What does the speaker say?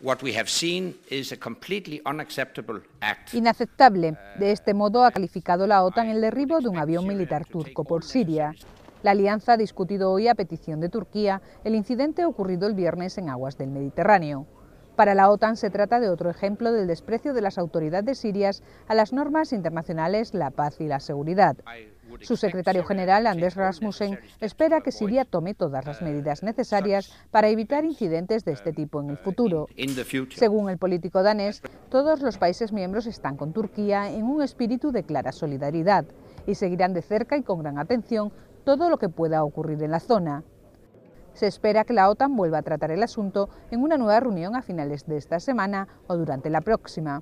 What we have seen is a completely act. Inaceptable. Uh, de este modo ha calificado la OTAN el derribo de un avión militar turco por Siria. La alianza ha discutido hoy a petición de Turquía el incidente ocurrido el viernes en aguas del Mediterráneo. Para la OTAN se trata de otro ejemplo del desprecio de las autoridades sirias a las normas internacionales, la paz y la seguridad. Su secretario general, Anders Rasmussen, espera que Siria tome todas las medidas necesarias para evitar incidentes de este tipo en el futuro. Según el político danés, todos los países miembros están con Turquía en un espíritu de clara solidaridad y seguirán de cerca y con gran atención todo lo que pueda ocurrir en la zona. Se espera que la OTAN vuelva a tratar el asunto en una nueva reunión a finales de esta semana o durante la próxima.